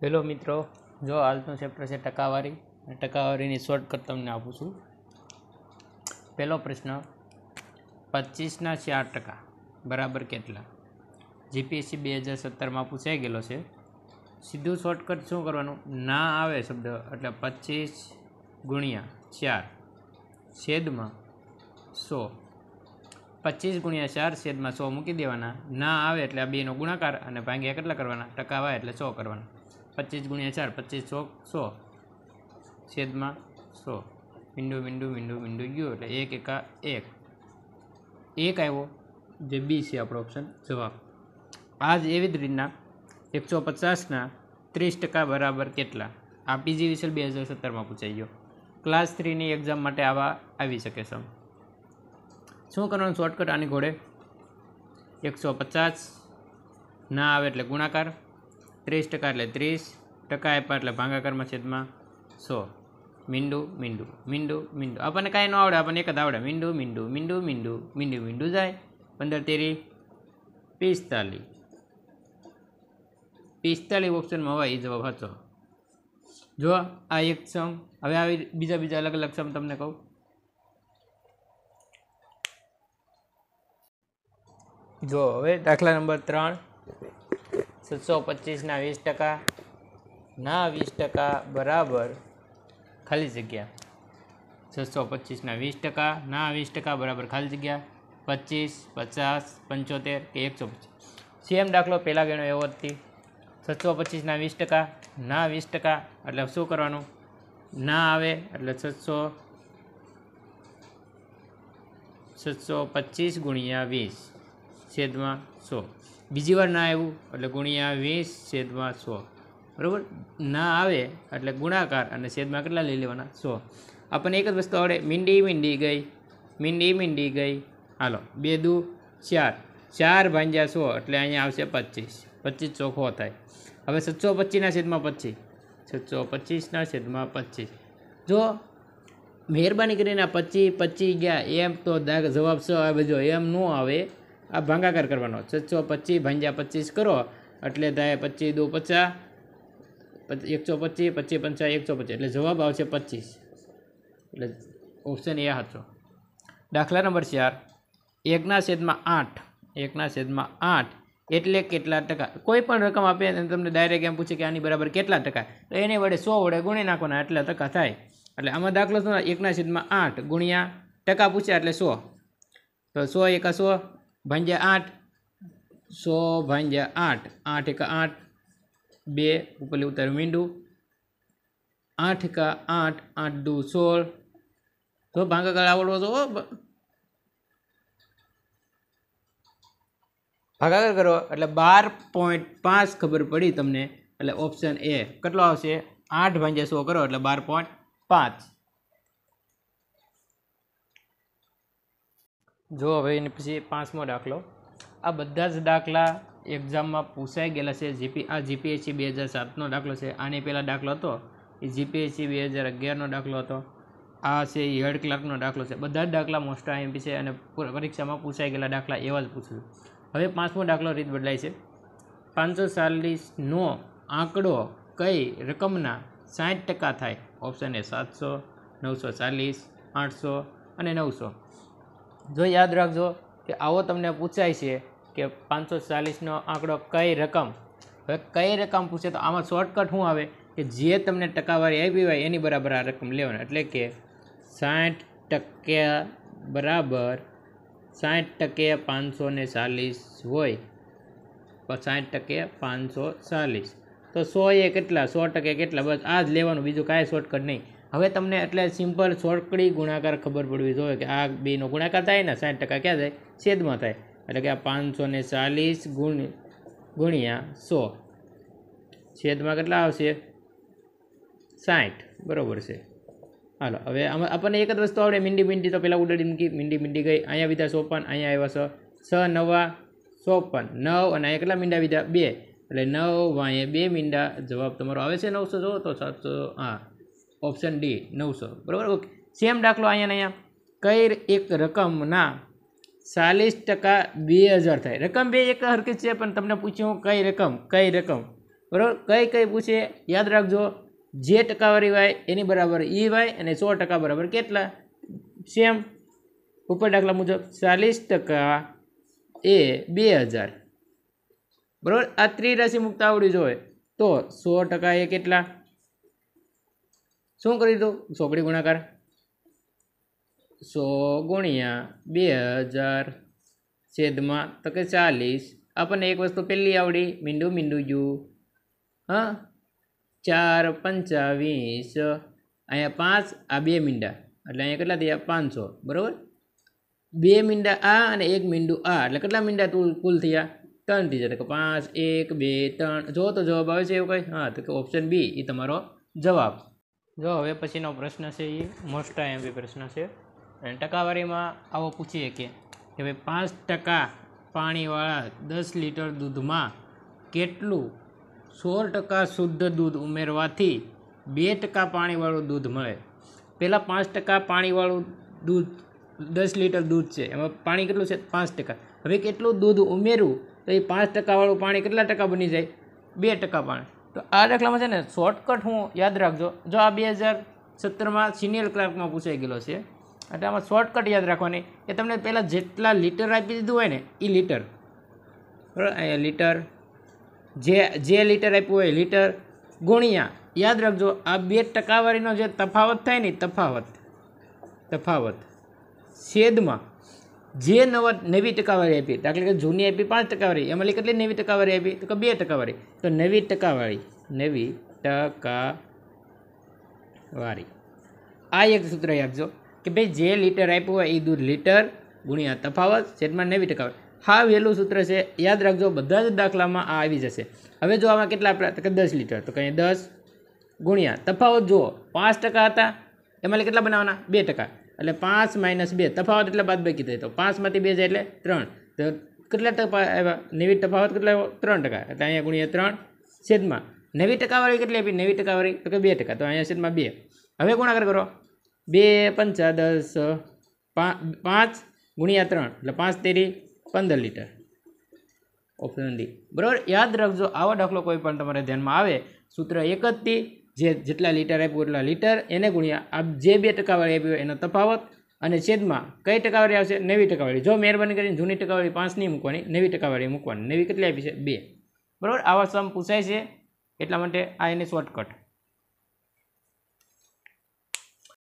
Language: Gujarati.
હેલો મિત્રો જો હાલનો ચેપ્ટર છે ટકાવારી ટકાવારીની શોર્ટકટ તમને આપું છું પહેલો પ્રશ્ન પચીસના ચાર ટકા બરાબર કેટલા જીપીએસસી બે હજાર સત્તરમાં પૂછાઈ ગયેલો છે સીધું શોર્ટકટ શું કરવાનું ના આવે શબ્દ એટલે પચીસ ગુણ્યા ચાર છેદમાં સો પચીસ ગુણ્યા ચાર છેદમાં સો મૂકી દેવાના ના આવે એટલે આ બેનો ગુણાકાર અને ભાંગ્યા કેટલા કરવાના ટકાવા એટલે સો કરવાના પચીસ ગુણ્યા ચાર પચીસ ચોક સો છેદમાં સો વિન્ડો વિન્ડો વિન્ડો વિન્ડો ગયો એટલે એક એકા એક એક આવ્યો જે બી છે આપણો ઓપ્શન જવાબ આ જ એવી જ રીતના એકસો પચાસના ત્રીસ ટકા બરાબર કેટલા આ પીજી વિસલ બે હજાર સત્તરમાં પૂછાઈ ગયો ક્લાસ થ્રીની એક્ઝામ માટે આવા આવી શકે છે શું કરવાનું શોર્ટકટ આની ઘોડે એકસો પચાસ ના આવે એટલે ગુણાકાર ત્રીસ ટકા એટલે ત્રીસ ટકા આપ્યા એટલે ભાંગાકારમાં છેદમાં સો મીંડું મીંડું મીંડું મીંડું આપણને કાંઈ ન આવડે આપણને એક જ આવડે મીંડું મીંડું મીંડું મીંડું મીંડું મીંડું જાય પંદર તેરી પિસ્તાલીસ પિસ્તાલીસ ઓપ્શનમાં હોય એ જવાબ હતો જો આ એક સમ હવે આવી બીજા બીજા અલગ અલગ સમ તમને કહું જો હવે દાખલા નંબર ત્રણ સાતસો પચીસના વીસ ટકા ના વીસ ટકા બરાબર ખાલી જગ્યા છસો પચીસના વીસ ટકા ના વીસ ટકા બરાબર ખાલી જગ્યા પચીસ પચાસ પંચોતેર કે એકસો પચીસ સેમ દાખલો પહેલાં ગણો એવો હતી છસો પચીસના વીસ ટકા ના વીસ ટકા એટલે શું કરવાનું ના આવે એટલે છસો છસો પચીસ ગુણ્યા વીસ છેદમાં સો બીજી વાર ના આવ્યું એટલે ગુણ્યા વીસ છેદમાં સો બરાબર ના આવે એટલે ગુણાકાર અને છેદમાં કેટલા લઈ લેવાના સો આપણને એક જ વસ્તુ આવડે મીંડી મીંડી ગઈ મીંડી મીંડી ગઈ હાલો બે દુ ચાર ચાર ભાંજ્યા સો એટલે અહીંયા આવશે પચીસ પચીસ ચોખ્ખો થાય હવે સચ્ચો પચીસના છેદમાં પચીસ સચ્ચો પચીસના છેદમાં પચીસ જો મહેરબાની કરીને પચીસ પચી ગયા એમ તો જવાબ છે આવે જો એમ ન આવે આ ભાંગાકાર કરવાનો છસો પચીસ ભાંજ્યા પચીસ કરો એટલે થાય પચીસ દો પચાસ એકસો પચીસ પચીસ પંચા એકસો પચીસ એટલે જવાબ આવશે પચીસ એટલે ઓપ્શન એ હતો દાખલા નંબર ચાર એકના છેદમાં આઠ એકના છેદમાં આઠ એટલે કેટલા ટકા કોઈ પણ રકમ આપીએ અને તમને ડાયરેક્ટ એમ પૂછે કે આની બરાબર કેટલા ટકા તો એને વડે સો વડે ગુણી નાખવાના એટલા ટકા થાય એટલે આમાં દાખલો શું એકના છેદમાં આઠ ગુણ્યા ટકા પૂછ્યા એટલે સો તો સો એકા સો ભાંજ્યા આઠ સો ભાંજ્યા આઠ આઠ એકા આઠ બે ઉપરલી લેવું મીંડું આઠ એકા આઠ આઠ દુ સોળ તો ભાંગાકાર આવડવો તો ભાગાકાર કરો એટલે બાર પોઈન્ટ પાંચ ખબર પડી તમને એટલે ઓપ્શન એ કેટલો આવશે આઠ ભાંજ્યા સો કરો એટલે બાર પોઈન્ટ પાંચ જો હવે એની પછી પાંચમો દાખલો આ બધા જ દાખલા એક્ઝામમાં પૂછાઈ ગયેલા છે જીપી આ જીપીએસસી બે હજાર સાતનો દાખલો છે આની પહેલાં દાખલો હતો એ જીપીએસસી બે હજાર અગિયારનો દાખલો હતો આ છે હેડ ક્લાર્કનો દાખલો છે બધા જ દાખલા મોસ્ટ આઈએમપી છે અને પરીક્ષામાં પૂછાઈ ગયેલા દાખલા એવા જ પૂછું હવે પાંચમો દાખલો રીત બદલાય છે પાંચસો ચાલીસનો આંકડો કઈ રકમના સાઠ ટકા થાય ઓપ્શન એ સાતસો નવસો ચાલીસ આઠસો અને નવસો જો યાદ રાખજો કે આવો તમને પૂછાય છે કે પાંચસો ચાલીસનો આંકડો કઈ રકમ હવે કઈ રકમ પૂછે તો આમાં શોર્ટકટ શું આવે કે જે તમને ટકાવારી આપી હોય એની બરાબર આ રકમ લેવાની એટલે કે સાઠ ટક્યા બરાબર સાઠ ટકે પાંચસો ને ચાલીસ હોય સાઠ ટકે પાંચસો ચાલીસ તો સો એ કેટલા સો ટકે કેટલા બસ આ જ લેવાનું બીજું કાંઈ શોર્ટકટ નહીં હવે તમને એટલે સિમ્પલ સોળકડી ગુણાકાર ખબર પડવી જોઈએ કે આ બેનો ગુણાકાર થાય ને સાઠ ટકા ક્યાં થાય છેદમાં થાય એટલે કે આ પાંચસો ને ચાલીસ ગુણ ગુણ્યા સો છેદમાં કેટલા આવશે સાઠ બરાબર છે હાલો હવે આમાં આપણને એક જ વસ્તુ આવડે મીંડી મીંડી તો પહેલાં ઉડાડી મૂકી મીંડી મીંડી ગઈ અહીંયા વિધા સોપન અહીંયા આવ્યા છ સ નવા સોપન નવ અને અહીંયા કેટલા મીંડા વિધા બે એટલે નવ વાંયે બે મીંડા જવાબ તમારો આવે છે નવસો જો તો સાતસો હા ઓપ્શન ડી નવસો બરાબર ઓકે સેમ દાખલો અહીંયા અહીંયા કઈ એક રકમના ચાલીસ ટકા બે હજાર થાય રકમ બે એક હરકી છે પણ તમને પૂછ્યું કઈ રકમ કઈ રકમ બરાબર કઈ કઈ પૂછે યાદ રાખજો જે ટકાવારી વાય એની બરાબર ઈ વાય અને સો ટકા બરાબર કેટલા સેમ ઉપર દાખલા મુજબ ચાલીસ ટકા એ બે હજાર બરાબર આ ત્રિરાશિ મુક્ત આવડી જોઈએ તો સો ટકા એ કેટલા શું કરી દો ચોકડી ગુણાકાર સો ગુણ્યા બે હજાર છેદમાં તો કે ચાલીસ આપણને એક વસ્તુ પહેલી આવડી મીંડું મીંડું યુ હા ચાર પંચાવીસ અહીંયા પાંચ આ બે મીંડા એટલે અહીંયા કેટલા થયા પાંચસો બરાબર બે મીંડા આ અને એક મીંડું આ એટલે કેટલા મીંડા કુલ થયા ત્રણ થઈ જાય પાંચ એક બે ત્રણ જો તો જવાબ આવે છે એવું કંઈ હા તો કે ઓપ્શન બી એ તમારો જવાબ જો હવે પછીનો પ્રશ્ન છે એ મોસ્ટ એમપી પ્રશ્ન છે અને ટકાવારીમાં આવો પૂછીએ કે કે ભાઈ પાંચ ટકા પાણીવાળા દસ લીટર દૂધમાં કેટલું સોળ ટકા શુદ્ધ દૂધ ઉમેરવાથી બે ટકા પાણીવાળું દૂધ મળે પહેલાં પાંચ ટકા પાણીવાળું દૂધ દસ લીટર દૂધ છે એમાં પાણી કેટલું છે પાંચ ટકા હવે કેટલું દૂધ ઉમેરવું તો એ પાંચ ટકાવાળું પાણી કેટલા ટકા બની જાય બે ટકા પાણી તો આ દાખલામાં છે ને શોર્ટકટ હું યાદ રાખજો જો આ બે હજાર સત્તરમાં સિનિયર ક્લાર્કમાં પૂછાઈ ગયેલો છે એટલે આમાં શોર્ટકટ યાદ રાખવાની એ તમને પહેલાં જેટલા લીટર આપી દીધું હોય ને એ લીટર બરાબર અહીંયા લીટર જે જે લીટર આપ્યું હોય લીટર ગુણ્યા યાદ રાખજો આ બે ટકાવારીનો જે તફાવત થાય ને તફાવત તફાવત છેદમાં જે નવા નવી ટકાવાળી આપી દાખલા કે જૂની આપી પાંચ ટકાવાળી એમાંથી કેટલી નવી ટકાવાળી આપી તો કે બે ટકાવાળી તો નવી ટકાવારી નવી વાળી આ એક સૂત્ર આપજો કે ભાઈ જે લીટર આપ્યું હોય એ દૂધ લીટર ગુણ્યા તફાવત છેદમાં નેવી ટકાવાળી હા વહેલું સૂત્ર છે યાદ રાખજો બધા જ દાખલામાં આ આવી જશે હવે જો આમાં કેટલા આપણા તો કે દસ લીટર તો કંઈ દસ ગુણ્યા તફાવત જુઓ પાંચ ટકા હતા એમાંથી કેટલા બનાવવાના બે ટકા એટલે પાંચ માઇનસ બે તફાવત એટલે બાદ બાકી થાય તો પાંચમાંથી બે જાય એટલે ત્રણ તો કેટલા ટકા આવ્યા નેવી તફાવત કેટલા આવ્યો ત્રણ ટકા એટલે અહીંયા ગુણ્યા ત્રણ છેદમાં નેવી ટકાવાળી કેટલી આપી નેવી ટકાવાળી તો કે બે ટકા તો અહીંયા છેદમાં બે હવે ગુણાકાર કરો બે પંચા દસ પાંચ ગુણ્યા ત્રણ એટલે પાંચ તેરી પંદર લીટર ઓપ્શન ડી બરાબર યાદ રાખજો આવો દાખલો કોઈ પણ તમારે ધ્યાનમાં આવે સૂત્ર એક જ જે જેટલા લીટર આપ્યું એટલા લીટર એને ગુણ્યા આ જે બે ટકાવાળી આપી હોય એનો તફાવત અને છેદમાં કઈ ટકાવાળી આવશે નવી ટકાવાળી જો મહેરબાની કરીને જૂની ટકાવાળી પાંચ નહીં મૂકવાની નવી ટકાવાળી મૂકવાની નવી કેટલી આપી છે બે બરાબર આવા સમ પૂછાય છે એટલા માટે આ એની શોર્ટકટ